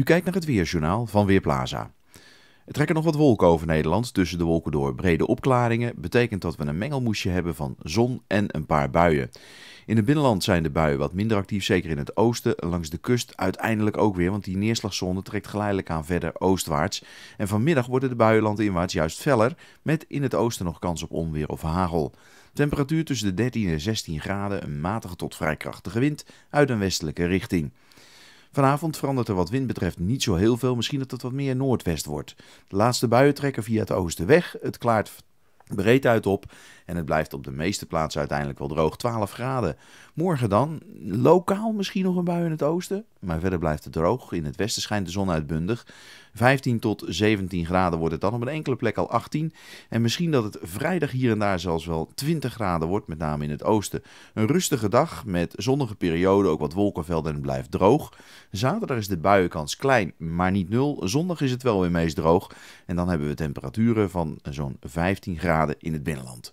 U kijkt naar het Weerjournaal van Weerplaza. Er trekken nog wat wolken over Nederland. Tussen de wolken door brede opklaringen betekent dat we een mengelmoesje hebben van zon en een paar buien. In het binnenland zijn de buien wat minder actief, zeker in het oosten. Langs de kust uiteindelijk ook weer, want die neerslagzone trekt geleidelijk aan verder oostwaarts. En vanmiddag worden de buien inwaarts juist feller, met in het oosten nog kans op onweer of hagel. Temperatuur tussen de 13 en 16 graden, een matige tot vrij krachtige wind uit een westelijke richting. Vanavond verandert er wat wind betreft niet zo heel veel. Misschien dat het wat meer noordwest wordt. De laatste buien trekken via het oosten weg. Het klaart breed uit op. En het blijft op de meeste plaatsen uiteindelijk wel droog. 12 graden. Morgen dan lokaal misschien nog een bui in het oosten. Maar verder blijft het droog. In het westen schijnt de zon uitbundig. 15 tot 17 graden wordt het dan. Op een enkele plek al 18. En misschien dat het vrijdag hier en daar zelfs wel 20 graden wordt. Met name in het oosten. Een rustige dag met zonnige perioden. Ook wat wolkenvelden en het blijft droog. Zaterdag is de buienkans klein, maar niet nul. Zondag is het wel weer meest droog. En dan hebben we temperaturen van zo'n 15 graden in het binnenland.